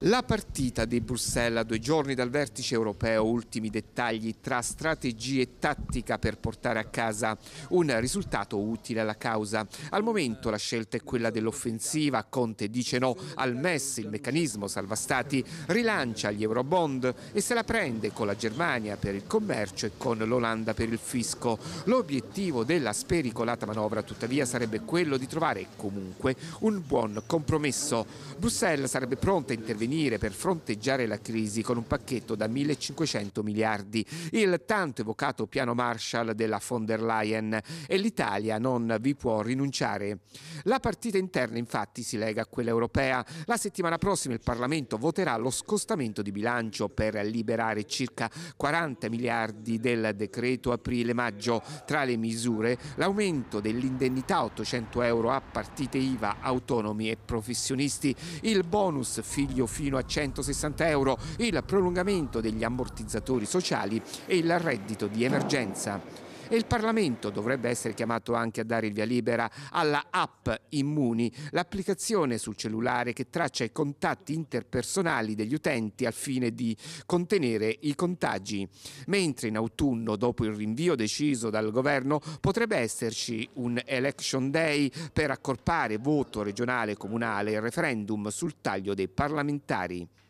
La partita di Bruxelles a due giorni dal vertice europeo, ultimi dettagli tra strategie e tattica per portare a casa un risultato utile alla causa. Al momento la scelta è quella dell'offensiva, Conte dice no al MES, il meccanismo salva stati, rilancia gli eurobond e se la prende con la Germania per il commercio e con l'Olanda per il fisco. L'obiettivo della spericolata manovra tuttavia sarebbe quello di trovare comunque un buon compromesso. Bruxelles sarebbe pronta a intervenire intervenire per fronteggiare la crisi con un pacchetto da 1.500 miliardi, il tanto evocato piano Marshall della von der Leyen e l'Italia non vi può rinunciare. La partita interna infatti si lega a quella europea. La settimana prossima il Parlamento voterà lo scostamento di bilancio per liberare circa 40 miliardi del decreto aprile-maggio. Tra le misure l'aumento dell'indennità 800 euro a partite IVA, autonomi e professionisti, il bonus figlio fino a 160 euro, il prolungamento degli ammortizzatori sociali e il reddito di emergenza e il Parlamento dovrebbe essere chiamato anche a dare il via libera alla app Immuni, l'applicazione sul cellulare che traccia i contatti interpersonali degli utenti al fine di contenere i contagi. Mentre in autunno, dopo il rinvio deciso dal governo, potrebbe esserci un election day per accorpare voto regionale e comunale e referendum sul taglio dei parlamentari.